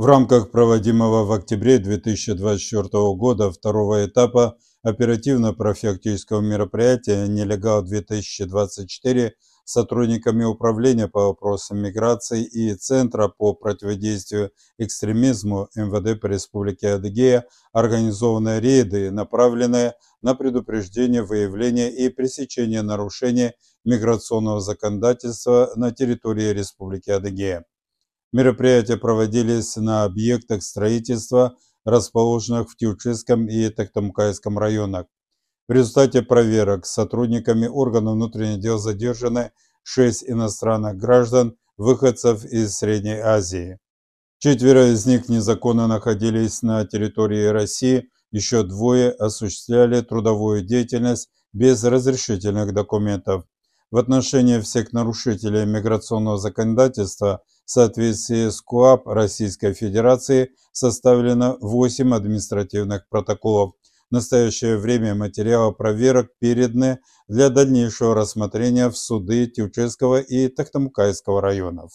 в рамках проводимого в октябре 2024 года второго этапа оперативно-профилактического мероприятия «Нелегал-2024» сотрудниками Управления по вопросам миграции и Центра по противодействию экстремизму МВД по Республике Адыгея организованы рейды, направленные на предупреждение, выявление и пресечение нарушений миграционного законодательства на территории Республики Адыгея. Мероприятия проводились на объектах строительства, расположенных в Тивческом и Тактамкайском районах. В результате проверок сотрудниками органов внутренних дел задержаны 6 иностранных граждан, выходцев из Средней Азии. Четверо из них незаконно находились на территории России, еще двое осуществляли трудовую деятельность без разрешительных документов в отношении всех нарушителей миграционного законодательства в соответствии с КОАП Российской Федерации составлено 8 административных протоколов. В настоящее время материалы проверок переданы для дальнейшего рассмотрения в суды Тючевского и Тахтамукайского районов.